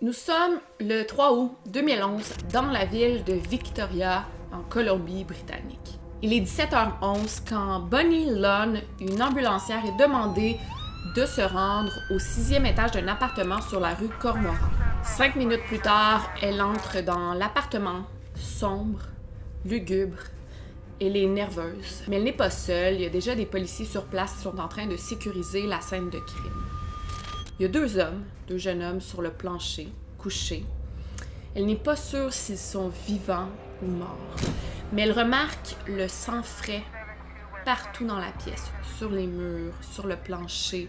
Nous sommes le 3 août 2011 dans la ville de Victoria, en Colombie-Britannique. Il est 17h11 quand Bonnie Lunn, une ambulancière, est demandée de se rendre au sixième étage d'un appartement sur la rue Cormoran. Cinq minutes plus tard, elle entre dans l'appartement, sombre, lugubre. Elle est nerveuse, mais elle n'est pas seule. Il y a déjà des policiers sur place qui sont en train de sécuriser la scène de crime. Il y a deux hommes, deux jeunes hommes sur le plancher, couchés. Elle n'est pas sûre s'ils sont vivants ou morts, mais elle remarque le sang frais partout dans la pièce, sur les murs, sur le plancher,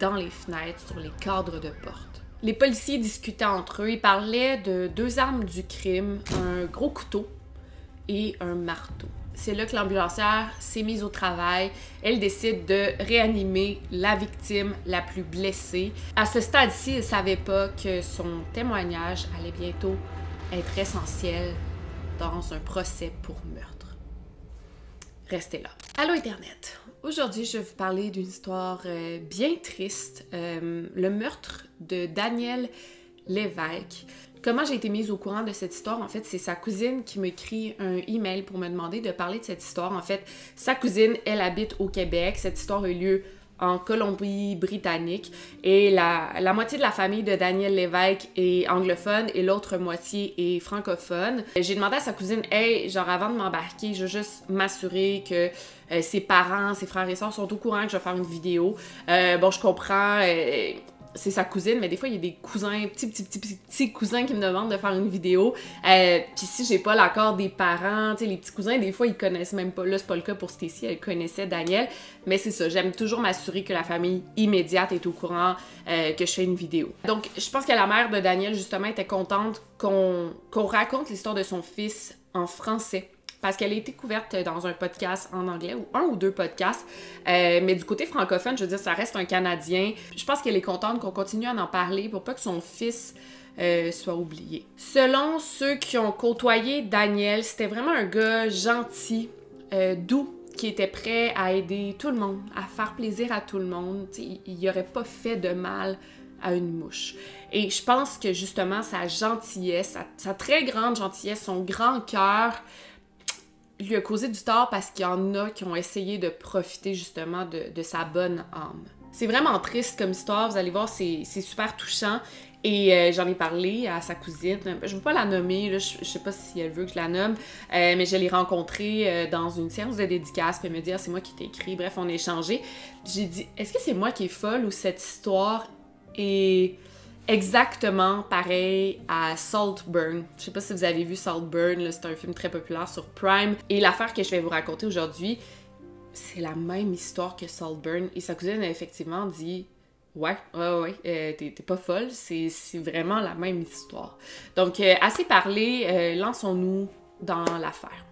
dans les fenêtres, sur les cadres de porte. Les policiers discutaient entre eux. et parlaient de deux armes du crime, un gros couteau et un marteau c'est là que l'ambulancière s'est mise au travail. Elle décide de réanimer la victime la plus blessée. À ce stade-ci, elle ne savait pas que son témoignage allait bientôt être essentiel dans un procès pour meurtre. Restez là. Allô Internet! Aujourd'hui, je vais vous parler d'une histoire euh, bien triste, euh, le meurtre de Daniel Lévesque. Comment j'ai été mise au courant de cette histoire? En fait, c'est sa cousine qui m'écrit un email pour me demander de parler de cette histoire. En fait, sa cousine, elle habite au Québec. Cette histoire a eu lieu en Colombie-Britannique. Et la, moitié de la famille de Daniel Lévesque est anglophone et l'autre moitié est francophone. J'ai demandé à sa cousine, hey, genre avant de m'embarquer, je veux juste m'assurer que euh, ses parents, ses frères et sœurs sont au courant que je vais faire une vidéo. Euh, bon, je comprends, euh, c'est sa cousine, mais des fois, il y a des cousins, petits, petits, petits, petits, cousins qui me demandent de faire une vidéo. Euh, puis si j'ai pas l'accord des parents, tu sais, les petits cousins, des fois, ils connaissent même pas. Là, c'est pas le cas pour Stacy, elle connaissait Daniel. Mais c'est ça, j'aime toujours m'assurer que la famille immédiate est au courant euh, que je fais une vidéo. Donc, je pense que la mère de Daniel, justement, était contente qu'on raconte l'histoire de son fils en français parce qu'elle a été couverte dans un podcast en anglais ou un ou deux podcasts. Euh, mais du côté francophone, je veux dire, ça reste un Canadien. Je pense qu'elle est contente qu'on continue à en parler pour pas que son fils euh, soit oublié. Selon ceux qui ont côtoyé Daniel, c'était vraiment un gars gentil, euh, doux, qui était prêt à aider tout le monde, à faire plaisir à tout le monde. il aurait pas fait de mal à une mouche. Et je pense que justement sa gentillesse, sa, sa très grande gentillesse, son grand cœur, lui a causé du tort parce qu'il y en a qui ont essayé de profiter justement de, sa bonne âme. C'est vraiment triste comme histoire, vous allez voir, c'est super touchant. Et euh, j'en ai parlé à sa cousine. Je veux pas la nommer, je, sais pas si elle veut que je la nomme, euh, mais je l'ai rencontrée euh, dans une séance de dédicace. Puis elle me dit c'est moi qui t'ai écrit. Bref, on a échangé. J'ai dit Est-ce que c'est moi qui est folle ou cette histoire est exactement pareil à Saltburn. Je sais pas si vous avez vu Saltburn, c'est un film très populaire sur Prime. Et l'affaire que je vais vous raconter aujourd'hui, c'est la même histoire que Saltburn. Et sa cousine a effectivement dit Ouais, ouais, ouais, euh, t'es pas folle, c'est vraiment la même histoire. Donc, euh, assez parlé, euh, lançons-nous dans l'affaire.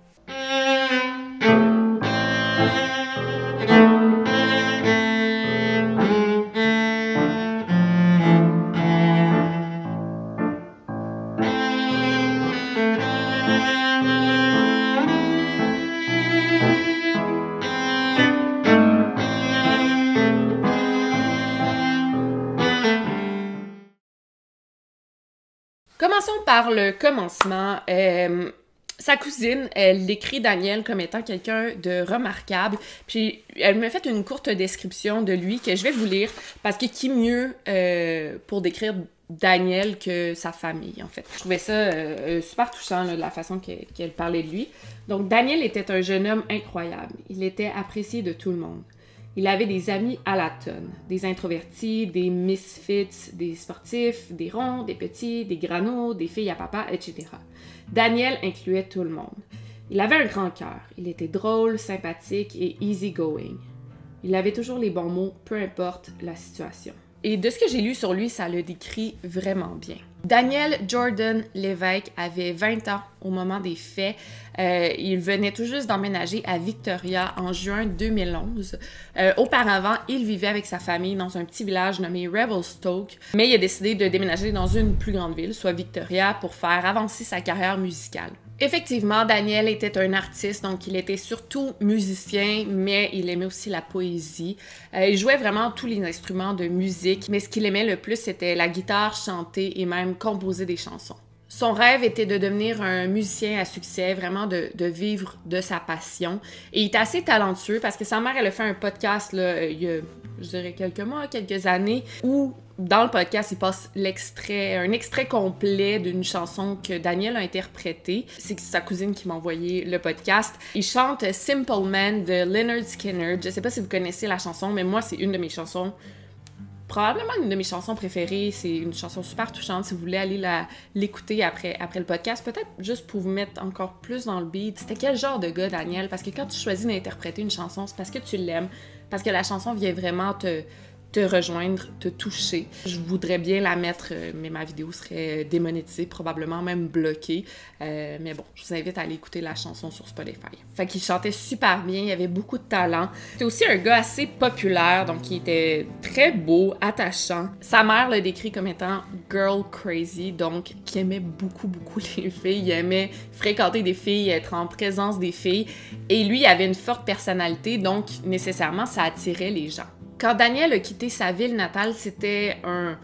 par le commencement. Euh, sa cousine, elle décrit Daniel comme étant quelqu'un de remarquable. Puis elle m'a fait une courte description de lui que je vais vous lire parce que qui mieux euh, pour décrire Daniel que sa famille, en fait. Je trouvais ça euh, super touchant, la façon qu'elle parlait de lui. Donc, Daniel était un jeune homme incroyable. Il était apprécié de tout le monde. Il avait des amis à la tonne, des introvertis, des misfits, des sportifs, des ronds, des petits, des granos, des filles à papa, etc. Daniel incluait tout le monde. Il avait un grand cœur, il était drôle, sympathique et easy going. Il avait toujours les bons mots, peu importe la situation. Et de ce que j'ai lu sur lui, ça le décrit vraiment bien. Daniel Jordan Lévesque avait 20 ans au moment des faits. Euh, il venait tout juste d'emménager à Victoria en juin 2011. Euh, auparavant, il vivait avec sa famille dans un petit village nommé Revelstoke, mais il a décidé de déménager dans une plus grande ville, soit Victoria, pour faire avancer sa carrière musicale. Effectivement, Daniel était un artiste, donc il était surtout musicien, mais il aimait aussi la poésie. Euh, il jouait vraiment tous les instruments de musique, mais ce qu'il aimait le plus, c'était la guitare, chanter et même composer des chansons. Son rêve était de devenir un musicien à succès, vraiment de, vivre de sa passion. Et il est assez talentueux parce que sa mère, elle a fait un podcast là, euh, il y a je dirais quelques mois, quelques années, où dans le podcast, il passe l'extrait, un extrait complet d'une chanson que Daniel a interprétée. C'est sa cousine qui m'a envoyé le podcast. Il chante Simple Man de Leonard Skinner. Je sais pas si vous connaissez la chanson, mais moi, c'est une de mes chansons probablement une de mes chansons préférées. C'est une chanson super touchante. Si vous voulez aller l'écouter après, après le podcast, peut-être juste pour vous mettre encore plus dans le beat. C'était quel genre de gars, Daniel? Parce que quand tu choisis d'interpréter une chanson, c'est parce que tu l'aimes, parce que la chanson vient vraiment te, te rejoindre, te toucher. Je voudrais bien la mettre, euh, mais ma vidéo serait démonétisée, probablement même bloquée. Euh, mais bon, je vous invite à aller écouter la chanson sur Spotify. Fait qu'il chantait super bien, il avait beaucoup de talent. C'était aussi un gars assez populaire, donc il était très beau, attachant. Sa mère le décrit comme étant girl crazy, donc qui aimait beaucoup, beaucoup les filles. Il aimait fréquenter des filles, être en présence des filles. Et lui, il avait une forte personnalité, donc nécessairement, ça attirait les gens. Quand Daniel a quitté sa ville natale, c'était un,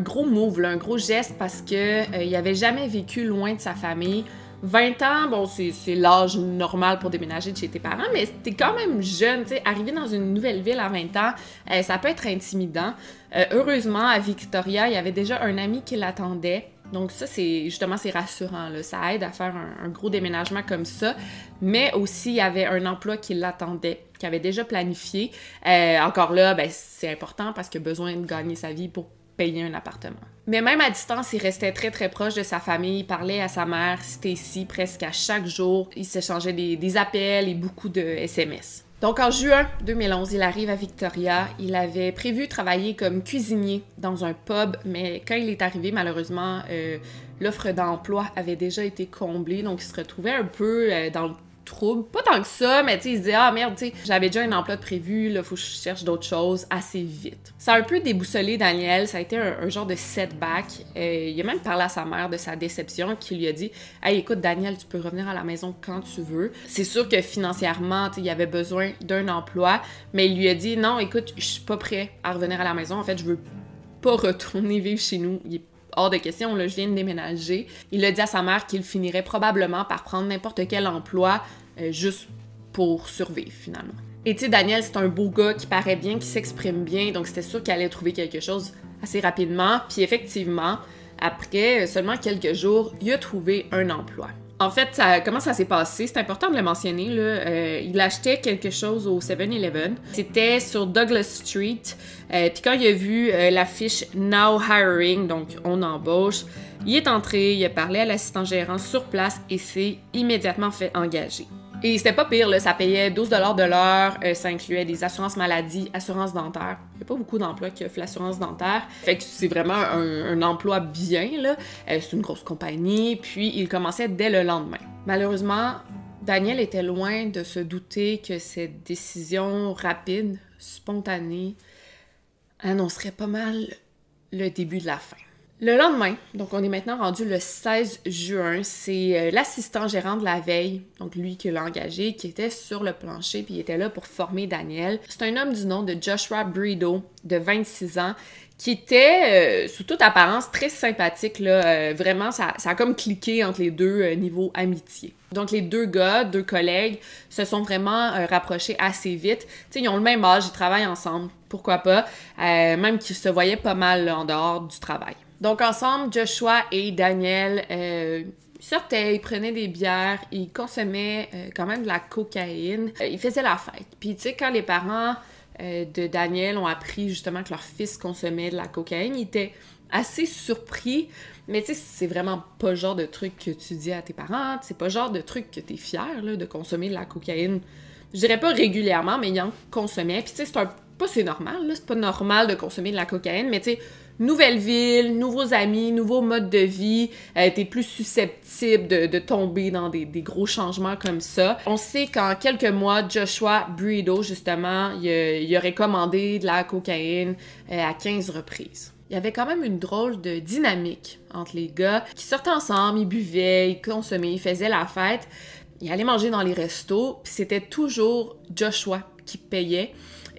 gros move, un gros geste parce qu'il euh, n'avait jamais vécu loin de sa famille. 20 ans, bon, c'est l'âge normal pour déménager de chez tes parents, mais t'es quand même jeune, tu sais, arriver dans une nouvelle ville à 20 ans, euh, ça peut être intimidant. Euh, heureusement, à Victoria, il y avait déjà un ami qui l'attendait. Donc ça, c'est justement, c'est rassurant, Ça aide à faire un, gros déménagement comme ça. Mais aussi, il y avait un emploi qui l'attendait qui avait déjà planifié. Euh, encore là, ben, c'est important parce qu'il a besoin de gagner sa vie pour payer un appartement. Mais même à distance, il restait très très proche de sa famille, il parlait à sa mère Stacy presque à chaque jour, il s'échangeait des, appels et beaucoup de SMS. Donc en juin 2011, il arrive à Victoria. Il avait prévu travailler comme cuisinier dans un pub, mais quand il est arrivé, malheureusement, euh, l'offre d'emploi avait déjà été comblée, donc il se retrouvait un peu euh, dans le pas tant que ça, mais tu sais, il se dit Ah merde, tu sais, j'avais déjà un emploi de prévu, là, faut que je cherche d'autres choses assez vite. Ça a un peu déboussolé Daniel, ça a été un, genre de setback. Euh, il a même parlé à sa mère de sa déception qui lui a dit Hey, écoute, Daniel, tu peux revenir à la maison quand tu veux. C'est sûr que financièrement, tu sais, il avait besoin d'un emploi, mais il lui a dit Non, écoute, je suis pas prêt à revenir à la maison. En fait, je veux pas retourner vivre chez nous. Il est hors de question, là, je viens de déménager. Il a dit à sa mère qu'il finirait probablement par prendre n'importe quel emploi euh, juste pour survivre finalement. Et tu sais, Daniel, c'est un beau gars qui paraît bien, qui s'exprime bien, donc c'était sûr qu'il allait trouver quelque chose assez rapidement. Puis effectivement, après seulement quelques jours, il a trouvé un emploi. En fait, ça, comment ça s'est passé? C'est important de le mentionner. Là. Euh, il achetait quelque chose au 7-Eleven. C'était sur Douglas Street. Euh, puis quand il a vu l'affiche Now Hiring, donc on embauche, il est entré, il a parlé à l'assistant gérant sur place et s'est immédiatement fait engager. Et c'était pas pire, ça payait 12 de l'heure, euh, ça incluait des assurances maladies, assurance dentaire. Il n'y a pas beaucoup d'emplois qui offrent l'assurance dentaire. Fait que c'est vraiment un, emploi bien, là. Euh, c'est une grosse compagnie, puis il commençait dès le lendemain. Malheureusement, Daniel était loin de se douter que cette décision rapide, spontanée, annoncerait pas mal le début de la fin. Le lendemain, donc on est maintenant rendu le 16 juin, c'est euh, l'assistant gérant de la veille, donc lui qui l'a engagé, qui était sur le plancher puis il était là pour former Daniel. C'est un homme du nom de Joshua Brido, de 26 ans, qui était, euh, sous toute apparence, très sympathique. Là, euh, vraiment, ça, ça, a comme cliqué entre les deux niveaux amitié. Donc, les deux gars, deux collègues, se sont vraiment rapprochés assez vite. Tu sais, ils ont le même âge, ils travaillent ensemble, pourquoi pas. même qu'ils se voyaient pas mal en dehors du travail. Donc ensemble, Joshua et Daniel euh, sortaient, ils prenaient des bières, ils consommaient euh, quand même de la cocaïne, euh, ils faisaient la fête. Puis tu sais, quand les parents de Daniel ont appris justement que leur fils consommait de la cocaïne, ils étaient assez surpris. Mais tu sais, c'est vraiment pas le genre de truc que tu dis à tes parents, c'est pas le genre de truc que t'es fier de consommer de la cocaïne. Je dirais pas régulièrement, mais ils en consommaient. Puis tu sais, c'est un... pas c'est normal, c'est pas normal de consommer de la cocaïne, mais tu sais, nouvelle ville, nouveaux amis, nouveaux modes de vie, euh, plus susceptible de, tomber dans des, gros changements comme ça. On sait qu'en quelques mois, Joshua Brido, justement, il, aurait commandé de la cocaïne euh, à 15 reprises il y avait quand même une drôle de dynamique entre les gars qui sortaient ensemble, ils buvaient, ils consommaient, ils faisaient la fête, ils allaient manger dans les restos, puis c'était toujours Joshua qui payait.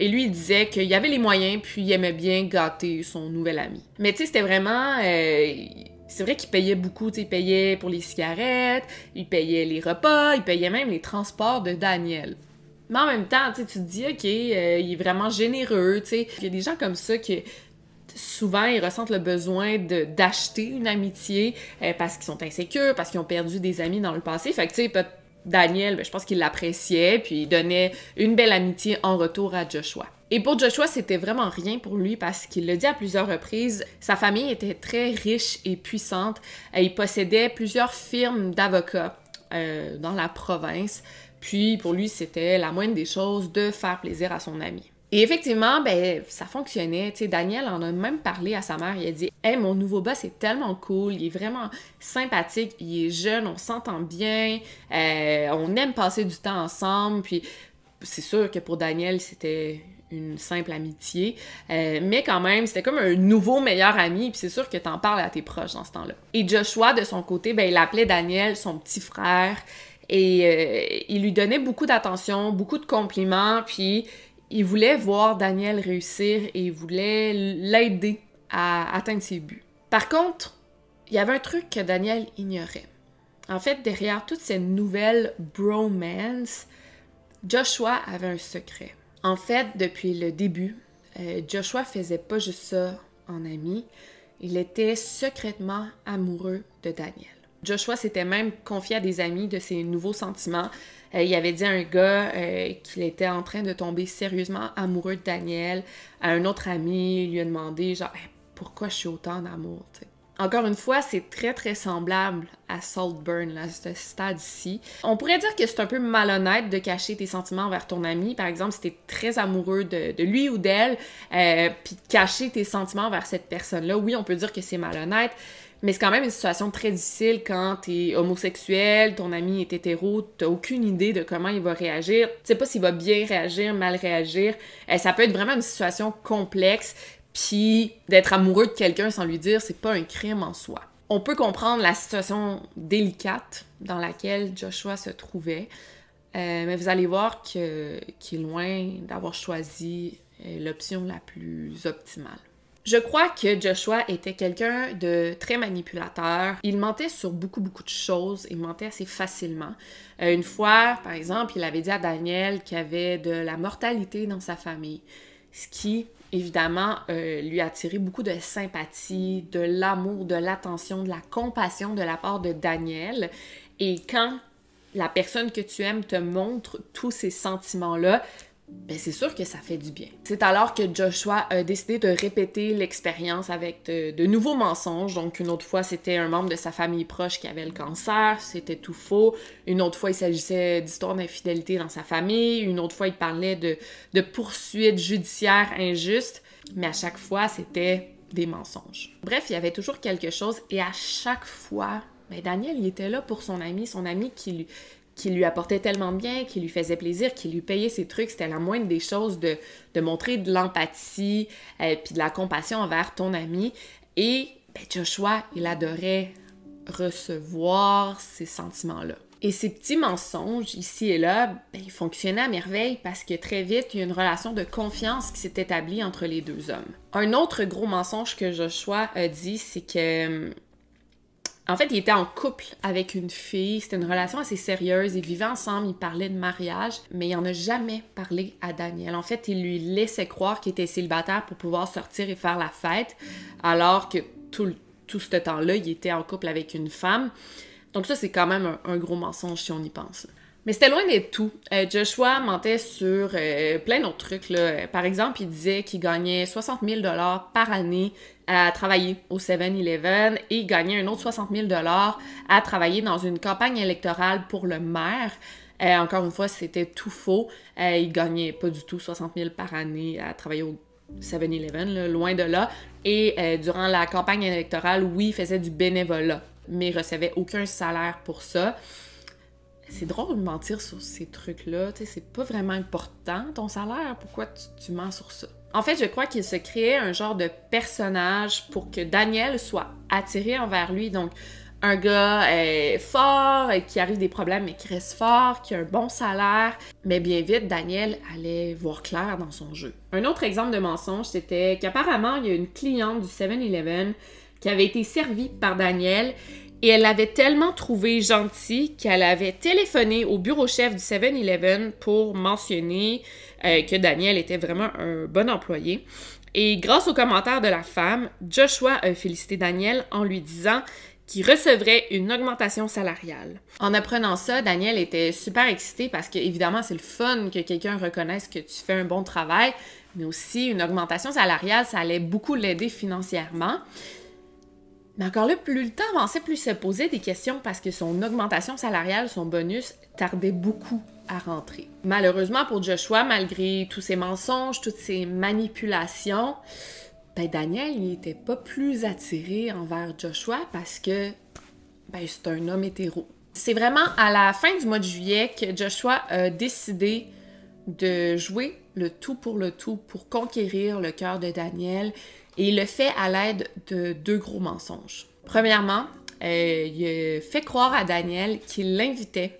Et lui, il disait qu'il avait les moyens, puis il aimait bien gâter son nouvel ami. Mais tu sais, c'était vraiment... Euh, c'est vrai qu'il payait beaucoup, tu sais, il payait pour les cigarettes, il payait les repas, il payait même les transports de Daniel. Mais en même temps, tu te dis, OK, euh, il est vraiment généreux, tu sais. Il y a des gens comme ça qui, souvent, ils ressentent le besoin d'acheter une amitié euh, parce qu'ils sont insécures, parce qu'ils ont perdu des amis dans le passé. Fait que, tu sais, Daniel, ben, je pense qu'il l'appréciait, puis il donnait une belle amitié en retour à Joshua. Et pour Joshua, c'était vraiment rien pour lui parce qu'il le dit à plusieurs reprises, sa famille était très riche et puissante. Euh, il possédait plusieurs firmes d'avocats euh, dans la province. Puis pour lui, c'était la moindre des choses de faire plaisir à son ami. Et effectivement, ben, ça fonctionnait. sais, Daniel en a même parlé à sa mère. Il a dit Hey, mon nouveau boss est tellement cool, il est vraiment sympathique, il est jeune, on s'entend bien, euh, on aime passer du temps ensemble. Puis c'est sûr que pour Daniel, c'était une simple amitié, euh, mais quand même, c'était comme un nouveau meilleur ami, puis c'est sûr que t'en parles à tes proches dans ce temps-là. Et Joshua, de son côté, ben, il appelait Daniel son petit frère, et euh, il lui donnait beaucoup d'attention, beaucoup de compliments, puis il voulait voir Daniel réussir et il voulait l'aider à atteindre ses buts. Par contre, il y avait un truc que Daniel ignorait. En fait, derrière toutes ces nouvelles bromance, Joshua avait un secret. En fait, depuis le début, euh, Joshua faisait pas juste ça en ami, il était secrètement amoureux de Daniel. Joshua s'était même confié à des amis de ses nouveaux sentiments. Euh, il avait dit à un gars euh, qu'il était en train de tomber sérieusement amoureux de Daniel. À un autre ami, il lui a demandé genre pourquoi je suis autant d'amour. Encore une fois, c'est très très semblable à Saltburn, à ce stade-ci. On pourrait dire que c'est un peu malhonnête de cacher tes sentiments envers ton ami. Par exemple, si tu es très amoureux de, lui ou d'elle, euh, puis puis cacher tes sentiments vers cette personne-là, oui, on peut dire que c'est malhonnête. Mais c'est quand même une situation très difficile quand t'es homosexuel, ton ami est hétéro, t'as aucune idée de comment il va réagir. Tu sais pas s'il va bien réagir, mal réagir. et euh, ça peut être vraiment une situation complexe. Puis d'être amoureux de quelqu'un sans lui dire, c'est pas un crime en soi. On peut comprendre la situation délicate dans laquelle Joshua se trouvait, euh, mais vous allez voir qu'il est loin d'avoir choisi euh, l'option la plus optimale. Je crois que Joshua était quelqu'un de très manipulateur. Il mentait sur beaucoup, beaucoup de choses. Il mentait assez facilement. Euh, une fois, par exemple, il avait dit à Daniel qu'il y avait de la mortalité dans sa famille, ce qui, évidemment, euh, lui a attiré beaucoup de sympathie, de l'amour, de l'attention, de la compassion de la part de Daniel. Et quand la personne que tu aimes te montre tous ces sentiments-là, ben, c'est sûr que ça fait du bien. C'est alors que Joshua a décidé de répéter l'expérience avec de, nouveaux mensonges. Donc une autre fois, c'était un membre de sa famille proche qui avait le cancer, c'était tout faux. Une autre fois, il s'agissait d'histoires d'infidélité dans sa famille. Une autre fois, il parlait de, poursuites judiciaires injustes. Mais à chaque fois, c'était des mensonges. Bref, il y avait toujours quelque chose et à chaque fois, mais ben, Daniel, il était là pour son ami, son ami qui lui, qui lui apportait tellement bien, qui lui faisait plaisir, qui lui payait ses trucs. C'était la moindre des choses de, montrer de l'empathie et euh, puis de la compassion envers ton ami. Et ben, Joshua, il adorait recevoir ces sentiments-là. Et ces petits mensonges, ici et là, ben, ils fonctionnaient à merveille parce que très vite, il y a une relation de confiance qui s'est établie entre les deux hommes. Un autre gros mensonge que Joshua a dit, c'est que hum, en fait, il était en couple avec une fille, c'était une relation assez sérieuse, ils vivaient ensemble, ils parlaient de mariage, mais il n'en a jamais parlé à Daniel. En fait, il lui laissait croire qu'il était célibataire pour pouvoir sortir et faire la fête, alors que tout, tout ce temps-là, il était en couple avec une femme. Donc ça, c'est quand même un, gros mensonge si on y pense. Mais c'était loin d'être tout. Euh, Joshua mentait sur euh, plein d'autres trucs. Là. Par exemple, il disait qu'il gagnait 60 000 par année à travailler au 7-Eleven et gagner un autre 60 000 dollars à travailler dans une campagne électorale pour le maire. Euh, encore une fois, c'était tout faux. Euh, il gagnait pas du tout 60 000 par année à travailler au 7-Eleven, loin de là. Et euh, durant la campagne électorale, oui, il faisait du bénévolat, mais il recevait aucun salaire pour ça. C'est drôle de mentir sur ces trucs-là. C'est pas vraiment important ton salaire. Pourquoi tu mens sur ça? En fait, je crois qu'il se créait un genre de personnage pour que Daniel soit attiré envers lui. Donc, un gars est euh, fort, euh, qui arrive des problèmes mais qui reste fort, qui a un bon salaire. Mais bien vite, Daniel allait voir clair dans son jeu. Un autre exemple de mensonge, c'était qu'apparemment, il y a une cliente du 7-Eleven qui avait été servie par Daniel et elle l'avait tellement trouvé gentil qu'elle avait téléphoné au bureau chef du 7-Eleven pour mentionner euh, que Daniel était vraiment un bon employé. Et grâce aux commentaires de la femme, Joshua a félicité Daniel en lui disant qu'il recevrait une augmentation salariale. En apprenant ça, Daniel était super excité parce que évidemment, c'est le fun que quelqu'un reconnaisse que tu fais un bon travail, mais aussi une augmentation salariale, ça allait beaucoup l'aider financièrement. Mais encore là, plus le temps avançait, plus il se posait des questions parce que son augmentation salariale, son bonus, tardait beaucoup à rentrer. Malheureusement pour Joshua, malgré tous ses mensonges, toutes ses manipulations, ben Daniel, il n'était pas plus attiré envers Joshua parce que ben, c'est un homme hétéro. C'est vraiment à la fin du mois de juillet que Joshua a décidé de jouer le tout pour le tout pour conquérir le cœur de Daniel et il le fait à l'aide de deux gros mensonges. Premièrement, euh, il fait croire à Daniel qu'il l'invitait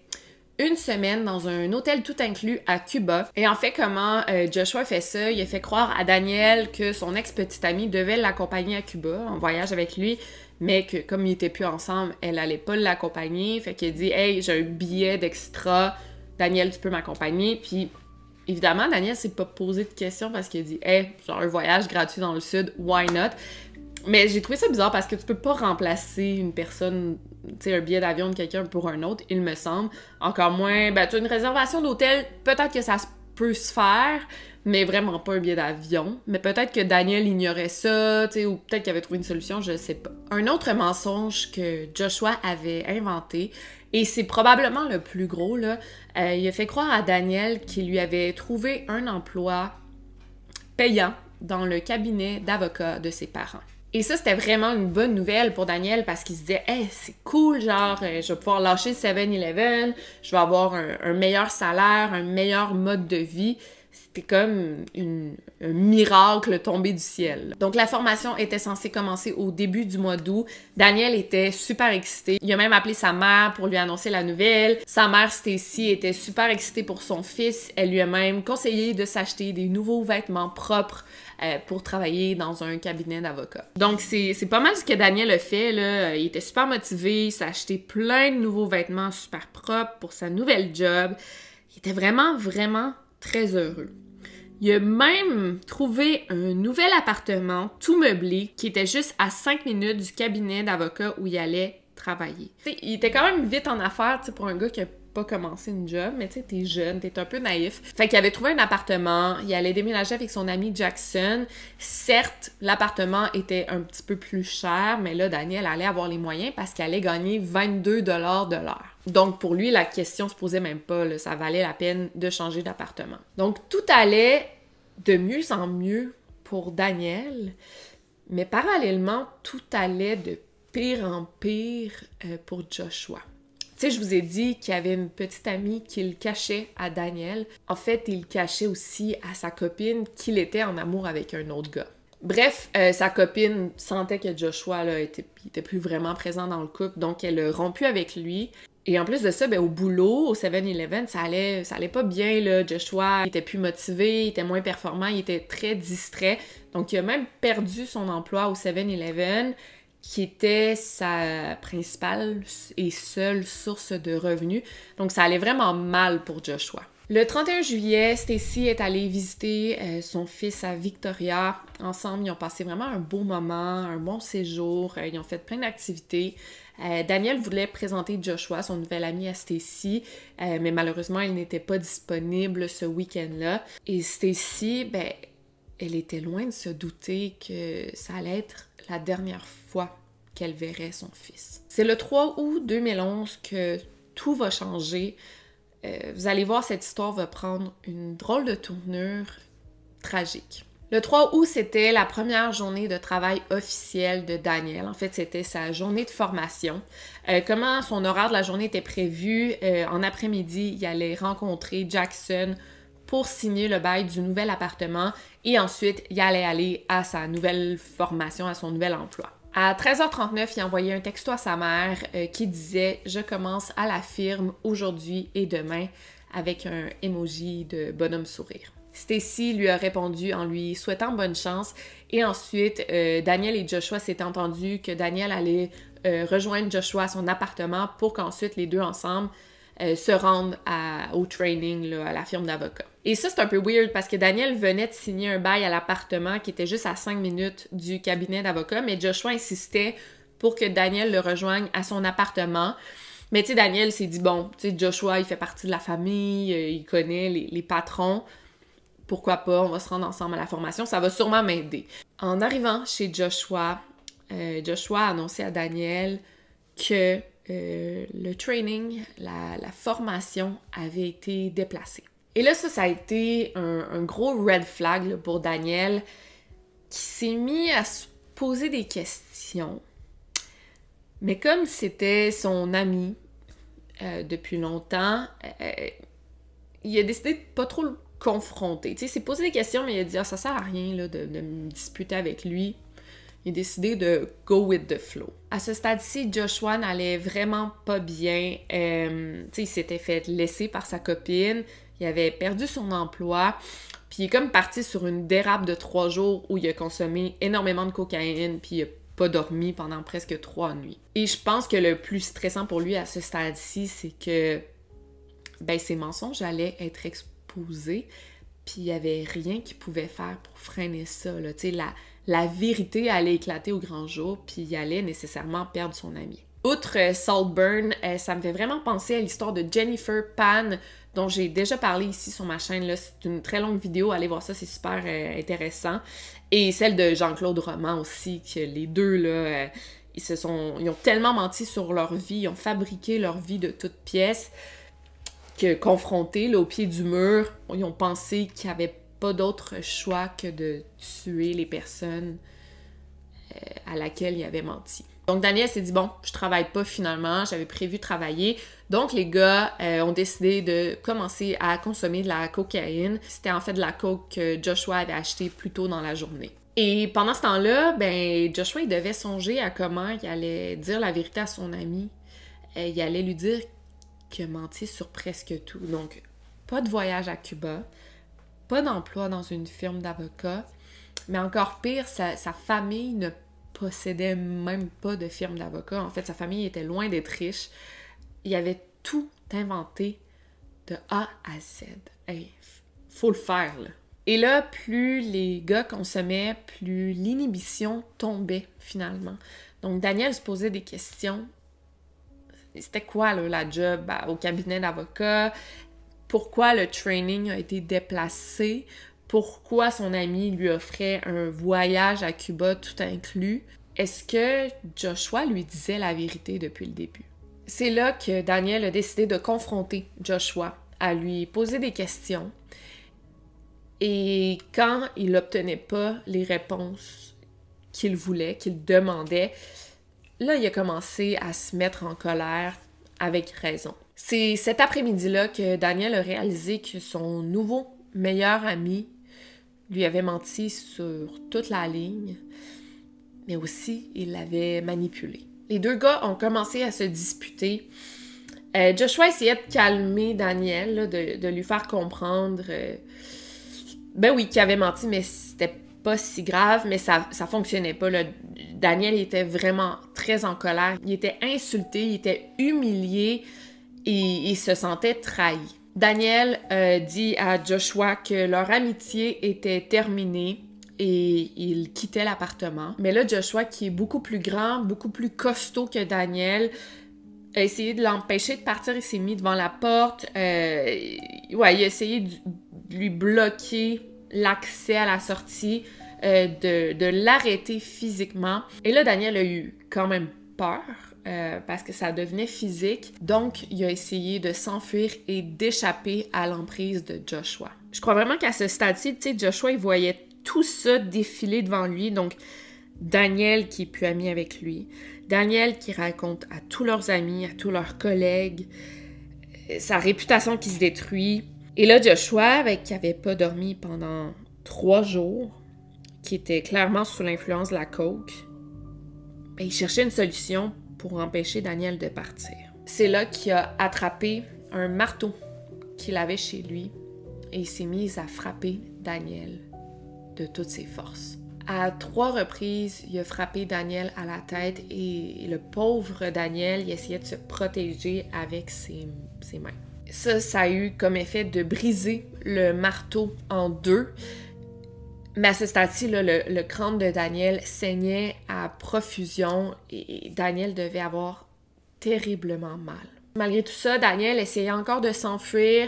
une semaine dans un hôtel tout inclus à Cuba. Et en fait, comment euh, Joshua fait ça, il fait croire à Daniel que son ex-petite amie devait l'accompagner à Cuba en voyage avec lui, mais que comme ils n'étaient plus ensemble, elle n'allait pas l'accompagner. Fait qu'il dit Hey, j'ai un billet d'extra, Daniel, tu peux m'accompagner. Puis Évidemment, Daniel s'est pas posé de questions parce qu'il a dit Hey, genre un voyage gratuit dans le sud, why not? Mais j'ai trouvé ça bizarre parce que tu peux pas remplacer une personne, tu sais, un billet d'avion de quelqu'un pour un autre, il me semble. Encore moins, ben, tu as une réservation d'hôtel, peut-être que ça peut se faire, mais vraiment pas un billet d'avion. Mais peut-être que Daniel ignorait ça, tu sais, ou peut-être qu'il avait trouvé une solution, je sais pas. Un autre mensonge que Joshua avait inventé, et c'est probablement le plus gros, là. Euh, il a fait croire à Daniel qu'il lui avait trouvé un emploi payant dans le cabinet d'avocat de ses parents. Et ça, c'était vraiment une bonne nouvelle pour Daniel parce qu'il se disait, hey, c'est cool, genre, euh, je vais pouvoir lâcher 7-Eleven, je vais avoir un meilleur salaire, un meilleur mode de vie. C'était comme un miracle tombé du ciel. Donc la formation était censée commencer au début du mois d'août. Daniel était super excité. Il a même appelé sa mère pour lui annoncer la nouvelle. Sa mère Stacy était super excitée pour son fils. Elle lui a même conseillé de s'acheter des nouveaux vêtements propres euh, pour travailler dans un cabinet d'avocat. Donc c'est pas mal ce que Daniel a fait. Là. Il était super motivé. Il s'est acheté plein de nouveaux vêtements super propres pour sa nouvelle job. Il était vraiment, vraiment très heureux. Il a même trouvé un nouvel appartement tout meublé qui était juste à 5 minutes du cabinet d'avocat où il allait travailler. il était quand même vite en affaires pour un gars qui a pas commencé une job, mais tu sais, t'es jeune, t'es un peu naïf. Fait qu'il avait trouvé un appartement, il allait déménager avec son ami Jackson. Certes, l'appartement était un petit peu plus cher, mais là, Daniel allait avoir les moyens parce qu'il allait gagner 22 de l'heure. Donc, pour lui, la question se posait même pas. ça valait la peine de changer d'appartement. Donc, tout allait de mieux en mieux pour Daniel, mais parallèlement, tout allait de pire en pire euh, pour Joshua. Tu sais, je vous ai dit qu'il y avait une petite amie qu'il cachait à Daniel. En fait, il cachait aussi à sa copine qu'il était en amour avec un autre gars. Bref, euh, sa copine sentait que Joshua là, était, plus vraiment présent dans le couple, donc elle a rompu avec lui. Et en plus de ça, ben, au boulot, au 7-Eleven, ça allait, ça allait pas bien, là. Joshua était plus motivé, il était moins performant, il était très distrait. Donc, il a même perdu son emploi au 7-Eleven, qui était sa principale et seule source de revenus. Donc, ça allait vraiment mal pour Joshua. Le 31 juillet, Stacy est allée visiter euh, son fils à Victoria. Ensemble, ils ont passé vraiment un beau moment, un bon séjour. Euh, ils ont fait plein d'activités. Euh, Daniel voulait présenter Joshua, son nouvel ami, à Stacy, mais malheureusement, il n'était pas disponible ce week-end-là. Et Stacy, ben, elle était loin de se douter que ça allait être la dernière fois qu'elle verrait son fils. C'est le 3 août 2011 que tout va changer euh, vous allez voir, cette histoire va prendre une drôle de tournure tragique. Le 3 août, c'était la première journée de travail officielle de Daniel. En fait, c'était sa journée de formation. Euh, comment son horaire de la journée était prévu? Euh, en après-midi, il allait rencontrer Jackson pour signer le bail du nouvel appartement et ensuite, il allait aller à sa nouvelle formation, à son nouvel emploi. À 13h39, il a envoyé un texto à sa mère euh, qui disait Je commence à la firme aujourd'hui et demain avec un emoji de bonhomme sourire. Stacy lui a répondu en lui souhaitant bonne chance et ensuite euh, Daniel et Joshua s'étaient entendus que Daniel allait euh, rejoindre Joshua à son appartement pour qu'ensuite les deux ensemble euh, se rendre au training à la firme d'avocat. Et ça, c'est un peu weird parce que Daniel venait de signer un bail à l'appartement qui était juste à 5 minutes du cabinet d'avocat, mais Joshua insistait pour que Daniel le rejoigne à son appartement. Mais tu sais, Daniel s'est dit, bon, tu sais, Joshua, il fait partie de la famille, euh, il connaît les, patrons pourquoi pas, on va se rendre ensemble à la formation, ça va sûrement m'aider. En arrivant chez Joshua, euh, Joshua a annoncé à Daniel que euh, le training, la, formation avait été déplacée. Et là, ça, a été un, gros red flag pour Daniel qui s'est mis à se poser des questions. Mais comme c'était son ami euh, depuis longtemps, euh, il a décidé de pas trop le confronter. Tu sais, il s'est posé des questions, mais il a dit ah, ça sert à rien de, de me disputer avec lui il a décidé de go with the flow. À ce stade-ci, Joshua n'allait vraiment pas bien. Euh, il s'était fait laisser par sa copine, il avait perdu son emploi, puis il est comme parti sur une dérape de trois jours où il a consommé énormément de cocaïne, puis il n'a pas dormi pendant presque trois nuits. Et je pense que le plus stressant pour lui à ce stade-ci, c'est que ben, ses mensonges allaient être exposés, puis il n'y avait rien qu'il pouvait faire pour freiner ça. Là la vérité allait éclater au grand jour, puis il allait nécessairement perdre son ami. Outre euh, Saltburn, euh, ça me fait vraiment penser à l'histoire de Jennifer Pan, dont j'ai déjà parlé ici sur ma chaîne. C'est une très longue vidéo, allez voir ça, c'est super euh, intéressant. Et celle de Jean-Claude Roman aussi, que les deux, là, ils, se sont, ont tellement menti sur leur vie, ils ont fabriqué leur vie de toutes pièces, que confrontés là, au pied du mur, ils ont pensé qu'ils avaient pas d'autre choix que de tuer les personnes euh, à laquelle il avait menti. Donc Daniel s'est dit bon, je travaille pas finalement, j'avais prévu travailler. Donc les gars euh, ont décidé de commencer à consommer de la cocaïne. C'était en fait de la coke que Joshua avait acheté plus tôt dans la journée. Et pendant ce temps-là, ben Joshua il devait songer à comment il allait dire la vérité à son ami. Euh, il allait lui dire que mentir sur presque tout. Donc pas de voyage à Cuba, pas d'emploi dans une firme d'avocat, mais encore pire, sa, famille ne possédait même pas de firme d'avocat. En fait, sa famille était loin d'être riche. Il avait tout inventé de A à Z. Hey, faut le faire, là. Et là, plus les gars consommaient, plus l'inhibition tombait finalement. Donc Daniel se posait des questions. C'était quoi là, la job bah, au cabinet d'avocat? pourquoi le training a été déplacé, pourquoi son ami lui offrait un voyage à Cuba tout inclus. Est-ce que Joshua lui disait la vérité depuis le début? C'est là que Daniel a décidé de confronter Joshua, à lui poser des questions. Et quand il n'obtenait pas les réponses qu'il voulait, qu'il demandait, là, il a commencé à se mettre en colère avec raison. C'est cet après-midi-là que Daniel a réalisé que son nouveau meilleur ami lui avait menti sur toute la ligne, mais aussi il l'avait manipulé. Les deux gars ont commencé à se disputer. Euh, Joshua essayait de calmer Daniel, de, lui faire comprendre, euh, ben oui, qu'il avait menti, mais c'était pas si grave, mais ça, ça fonctionnait pas. Daniel était vraiment très en colère. Il était insulté, il était humilié et il se sentait trahi. Daniel euh, dit à Joshua que leur amitié était terminée et il quittait l'appartement. Mais là, Joshua, qui est beaucoup plus grand, beaucoup plus costaud que Daniel, a essayé de l'empêcher de partir. Il s'est mis devant la porte. Euh, ouais, il a essayé de lui bloquer l'accès à la sortie, euh, de, de l'arrêter physiquement. Et là, Daniel a eu quand même peur euh, parce que ça devenait physique. Donc, il a essayé de s'enfuir et d'échapper à l'emprise de Joshua. Je crois vraiment qu'à ce stade-ci, tu sais, Joshua, il voyait tout ça défiler devant lui. Donc, Daniel qui est plus ami avec lui, Daniel qui raconte à tous leurs amis, à tous leurs collègues, euh, sa réputation qui se détruit. Et là, Joshua, avec, qui n'avait pas dormi pendant trois jours, qui était clairement sous l'influence de la coke, ben, il cherchait une solution pour empêcher Daniel de partir. C'est là qu'il a attrapé un marteau qu'il avait chez lui et il s'est mis à frapper Daniel de toutes ses forces. À trois reprises, il a frappé Daniel à la tête et le pauvre Daniel, il essayait de se protéger avec ses, ses mains. Ça, ça a eu comme effet de briser le marteau en deux, mais à ce stade-ci, le, crâne de Daniel saignait à profusion et Daniel devait avoir terriblement mal. Malgré tout ça, Daniel essayait encore de s'enfuir.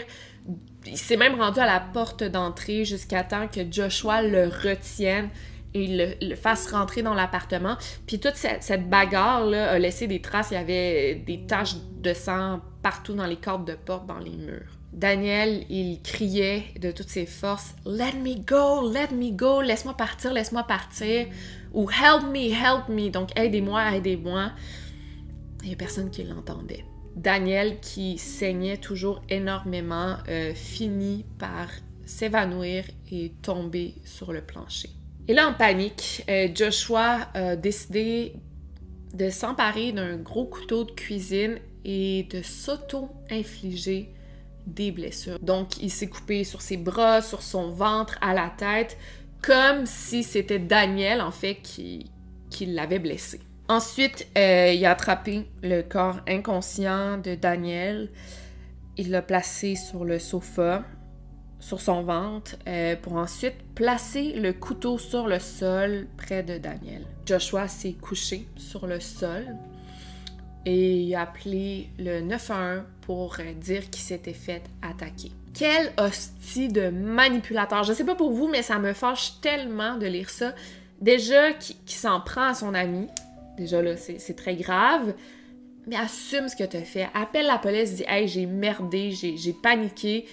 Il s'est même rendu à la porte d'entrée jusqu'à temps que Joshua le retienne et le, fasse rentrer dans l'appartement. Puis toute cette, bagarre a laissé des traces. Il y avait des taches de sang partout dans les cordes de porte, dans les murs. Daniel, il criait de toutes ses forces Let me go, let me go, laisse-moi partir, laisse-moi partir. Ou Help me, help me, donc aidez-moi, aidez-moi. Il n'y a personne qui l'entendait. Daniel, qui saignait toujours énormément, euh, finit par s'évanouir et tomber sur le plancher. Et là, en panique, euh, Joshua a décidé de s'emparer d'un gros couteau de cuisine et de s'auto-infliger des blessures. Donc, il s'est coupé sur ses bras, sur son ventre, à la tête, comme si c'était Daniel, en fait, qui, qui l'avait blessé. Ensuite, euh, il a attrapé le corps inconscient de Daniel. Il l'a placé sur le sofa, sur son ventre, euh, pour ensuite placer le couteau sur le sol près de Daniel. Joshua s'est couché sur le sol et il a appelé le 911 pour euh, dire qu'il s'était fait attaquer. Quel hostie de manipulateur! Je sais pas pour vous, mais ça me fâche tellement de lire ça. Déjà, qui, s'en prend à son ami. Déjà, là, c'est très grave. Mais assume ce que t'as fait. Appelle la police, dis Hey, j'ai merdé, j'ai paniqué.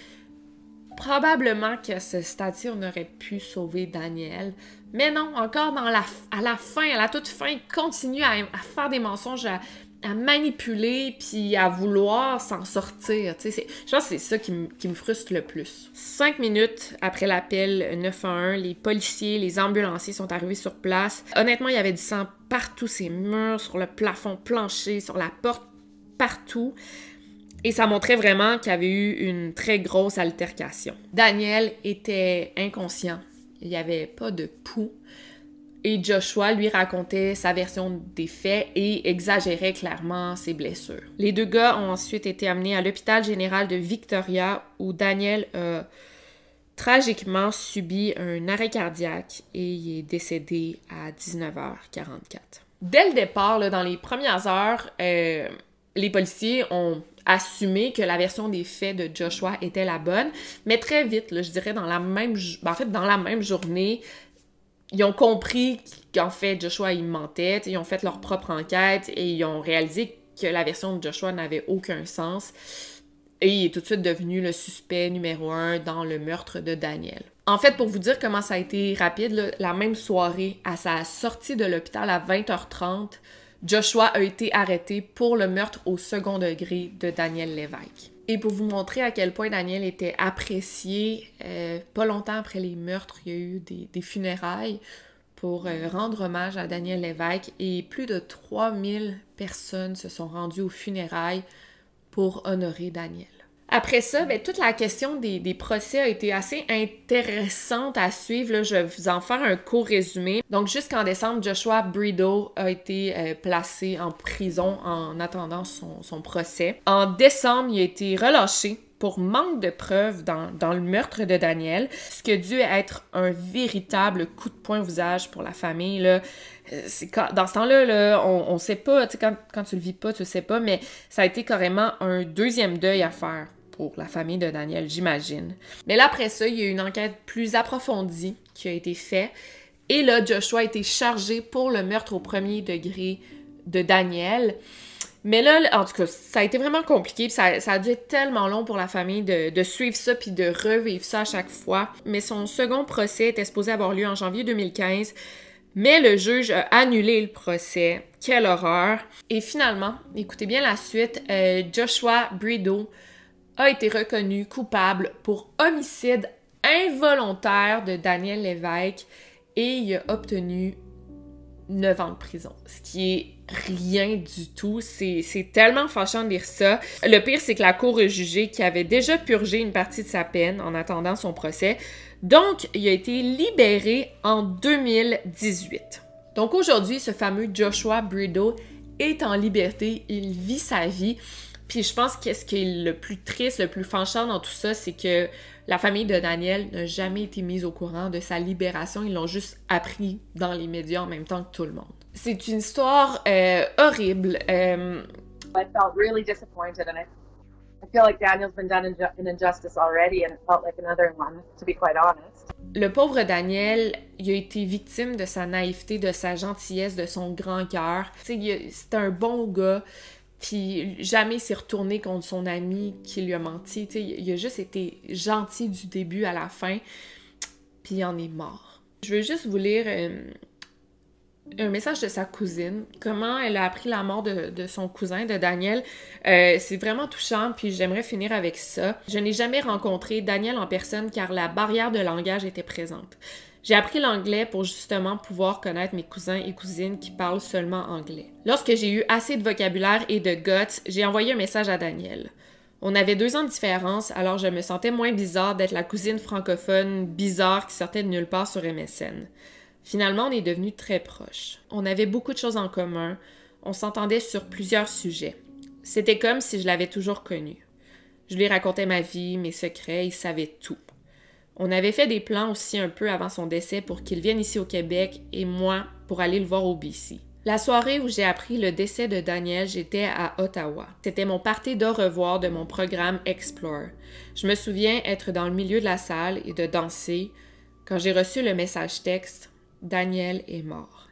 Probablement que ce stade-ci, on aurait pu sauver Daniel. Mais non, encore à la fin, à la toute fin, il continue à, à faire des mensonges, à, à manipuler puis à vouloir s'en sortir. Tu je pense c'est ça qui, me frustre le plus. Cinq minutes après l'appel 911, les policiers, les ambulanciers sont arrivés sur place. Honnêtement, il y avait du sang partout, ces murs, sur le plafond plancher, sur la porte, partout. Et ça montrait vraiment qu'il y avait eu une très grosse altercation. Daniel était inconscient. Il n'y avait pas de pouls et Joshua lui racontait sa version des faits et exagérait clairement ses blessures. Les deux gars ont ensuite été amenés à l'hôpital général de Victoria où Daniel a tragiquement subi un arrêt cardiaque et il est décédé à 19h44. Dès le départ, dans les premières heures, euh, les policiers ont assumé que la version des faits de Joshua était la bonne, mais très vite, je dirais dans la même, ben, en fait dans la même journée, ils ont compris qu'en fait Joshua il mentait, ils ont fait leur propre enquête et ils ont réalisé que la version de Joshua n'avait aucun sens. Et il est tout de suite devenu le suspect numéro un dans le meurtre de Daniel. En fait, pour vous dire comment ça a été rapide, la même soirée, à sa sortie de l'hôpital à 20h30, Joshua a été arrêté pour le meurtre au second degré de Daniel Lévesque. Et pour vous montrer à quel point Daniel était apprécié, euh, pas longtemps après les meurtres, il y a eu des, funérailles pour euh, rendre hommage à Daniel Lévesque et plus de 3000 personnes se sont rendues aux funérailles pour honorer Daniel. Après ça, ben, toute la question des, procès a été assez intéressante à suivre. Je vais vous en faire un court résumé. Donc, jusqu'en décembre, Joshua Brido a été euh, placé en prison en attendant son, procès. En décembre, il a été relâché pour manque de preuves dans, dans, le meurtre de Daniel, ce qui a dû être un véritable coup de poing au visage pour la famille. Là. Euh, dans ce temps-là, on ne sait pas, quand, quand tu le vis pas, tu sais pas, mais ça a été carrément un deuxième deuil à faire pour la famille de Daniel, j'imagine. Mais là, après ça, il y a eu une enquête plus approfondie qui a été faite. Et là, Joshua a été chargé pour le meurtre au premier degré de Daniel. Mais là, en tout cas, ça a été vraiment compliqué. Ça, a dû être tellement long pour la famille de, suivre ça puis de revivre ça à chaque fois. Mais son second procès était supposé avoir lieu en janvier 2015. Mais le juge a annulé le procès. Quelle horreur! Et finalement, écoutez bien la suite, euh, Joshua Brideau a été reconnu coupable pour homicide involontaire de Daniel Lévesque et il a obtenu 9 ans de prison, ce qui est rien du tout. C'est tellement fâchant de dire ça. Le pire, c'est que la cour a jugé qu'il avait déjà purgé une partie de sa peine en attendant son procès. Donc, il a été libéré en 2018. Donc aujourd'hui, ce fameux Joshua Brideau est en liberté, il vit sa vie. Puis je pense quest ce qui est le plus triste, le plus fanchant dans tout ça, c'est que la famille de Daniel n'a jamais été mise au courant de sa libération. Ils l'ont juste appris dans les médias en même temps que tout le monde. C'est une histoire horrible. Le pauvre Daniel, il a été victime de sa naïveté, de sa gentillesse, de son grand cœur. C'est un bon gars puis jamais s'est retourné contre son ami qui lui a menti. il a juste été gentil du début à la fin. Puis il en est mort. Je veux juste vous lire euh, un message de sa cousine. Comment elle a appris la mort de, son cousin, de Daniel. Euh, c'est vraiment touchant. Puis j'aimerais finir avec ça. Je n'ai jamais rencontré Daniel en personne car la barrière de langage était présente. J'ai appris l'anglais pour justement pouvoir connaître mes cousins et cousines qui parlent seulement anglais. Lorsque j'ai eu assez de vocabulaire et de guts, j'ai envoyé un message à Daniel. On avait deux ans de différence, alors je me sentais moins bizarre d'être la cousine francophone bizarre qui sortait de nulle part sur MSN. Finalement, on est devenus très proches. On avait beaucoup de choses en commun, on s'entendait sur plusieurs sujets. C'était comme si je l'avais toujours connu. Je lui racontais ma vie, mes secrets, il savait tout. On avait fait des plans aussi un peu avant son décès pour qu'il vienne ici au Québec et moi pour aller le voir au BC. La soirée où j'ai appris le décès de Daniel, j'étais à Ottawa. C'était mon party de revoir de mon programme Explore. Je me souviens être dans le milieu de la salle et de danser quand j'ai reçu le message texte Daniel est mort.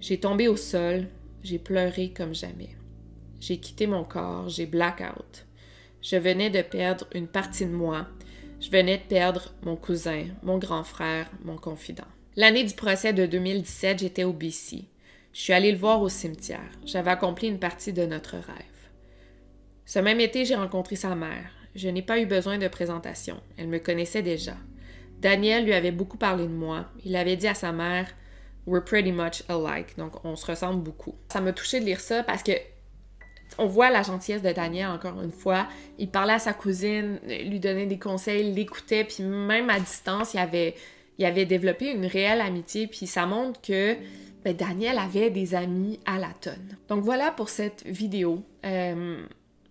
J'ai tombé au sol, j'ai pleuré comme jamais. J'ai quitté mon corps, j'ai blackout. Je venais de perdre une partie de moi je venais de perdre mon cousin, mon grand frère, mon confident. L'année du procès de 2017, j'étais au BC. Je suis allée le voir au cimetière. J'avais accompli une partie de notre rêve. Ce même été, j'ai rencontré sa mère. Je n'ai pas eu besoin de présentation. Elle me connaissait déjà. Daniel lui avait beaucoup parlé de moi. Il avait dit à sa mère We're pretty much alike, donc on se ressemble beaucoup. Ça m'a touché de lire ça parce que on voit la gentillesse de Daniel encore une fois. Il parlait à sa cousine, lui donnait des conseils, l'écoutait, puis même à distance, il avait, il avait développé une réelle amitié. Puis ça montre que ben, Daniel avait des amis à la tonne. Donc voilà pour cette vidéo. Euh,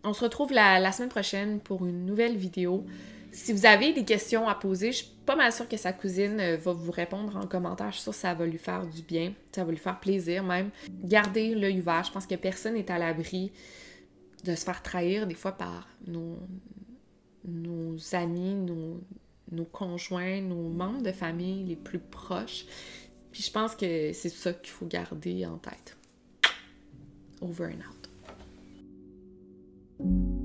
on se retrouve la, semaine prochaine pour une nouvelle vidéo si vous avez des questions à poser, je suis pas mal sûre que sa cousine euh, va vous répondre en commentaire. Je suis sûre que ça va lui faire du bien, ça va lui faire plaisir même. Gardez l'œil ouvert. Je pense que personne n'est à l'abri de se faire trahir des fois par nos, amis, nos conjoints, nos membres de famille les plus proches. Puis je pense que c'est ça qu'il faut garder en tête. Over and out.